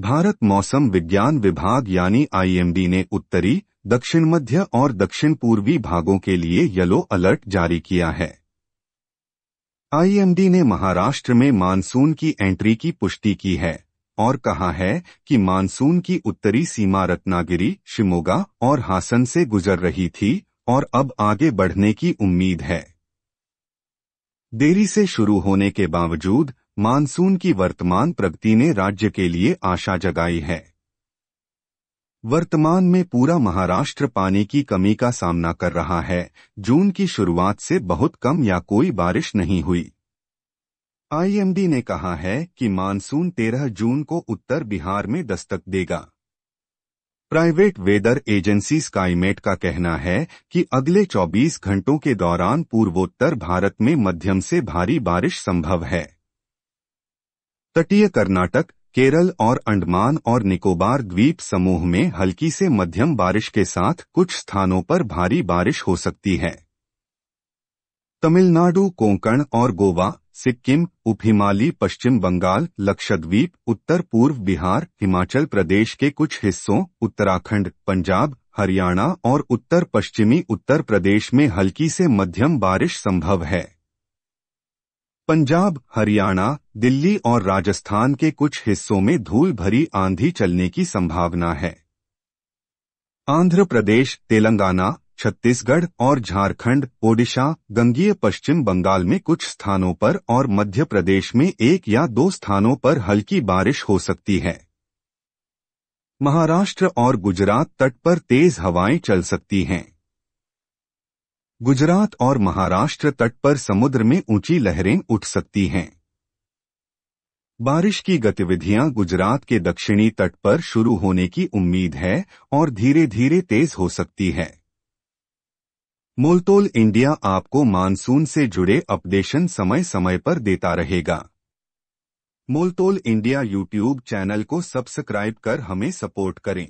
भारत मौसम विज्ञान विभाग यानी आईएमडी ने उत्तरी दक्षिण मध्य और दक्षिण पूर्वी भागों के लिए येलो अलर्ट जारी किया है आईएमडी ने महाराष्ट्र में मानसून की एंट्री की पुष्टि की है और कहा है कि मानसून की उत्तरी सीमा रत्नागिरी शिमोगा और हासन से गुजर रही थी और अब आगे बढ़ने की उम्मीद है देरी से शुरू होने के बावजूद मानसून की वर्तमान प्रगति ने राज्य के लिए आशा जगाई है वर्तमान में पूरा महाराष्ट्र पानी की कमी का सामना कर रहा है जून की शुरुआत से बहुत कम या कोई बारिश नहीं हुई आईएमडी ने कहा है कि मानसून 13 जून को उत्तर बिहार में दस्तक देगा प्राइवेट वेदर एजेंसी स्काईमेट का कहना है कि अगले 24 घंटों के दौरान पूर्वोत्तर भारत में मध्यम से भारी बारिश संभव है तटीय कर्नाटक केरल और अंडमान और निकोबार द्वीप समूह में हल्की से मध्यम बारिश के साथ कुछ स्थानों पर भारी बारिश हो सकती है तमिलनाडु कोंकण और गोवा सिक्किम उप पश्चिम बंगाल लक्षद्वीप उत्तर पूर्व बिहार हिमाचल प्रदेश के कुछ हिस्सों उत्तराखंड पंजाब हरियाणा और उत्तर पश्चिमी उत्तर प्रदेश में हल्की से मध्यम बारिश संभव है पंजाब हरियाणा दिल्ली और राजस्थान के कुछ हिस्सों में धूल भरी आंधी चलने की संभावना है आंध्र प्रदेश तेलंगाना छत्तीसगढ़ और झारखंड ओडिशा गंगीय पश्चिम बंगाल में कुछ स्थानों पर और मध्य प्रदेश में एक या दो स्थानों पर हल्की बारिश हो सकती है महाराष्ट्र और गुजरात तट पर तेज हवाएं चल सकती हैं गुजरात और महाराष्ट्र तट पर समुद्र में ऊंची लहरें उठ सकती हैं बारिश की गतिविधियां गुजरात के दक्षिणी तट पर शुरू होने की उम्मीद है और धीरे धीरे तेज हो सकती है मोलतोल इंडिया आपको मानसून से जुड़े अपडेशन समय समय पर देता रहेगा मोलतोल इंडिया यूट्यूब चैनल को सब्सक्राइब कर हमें सपोर्ट करें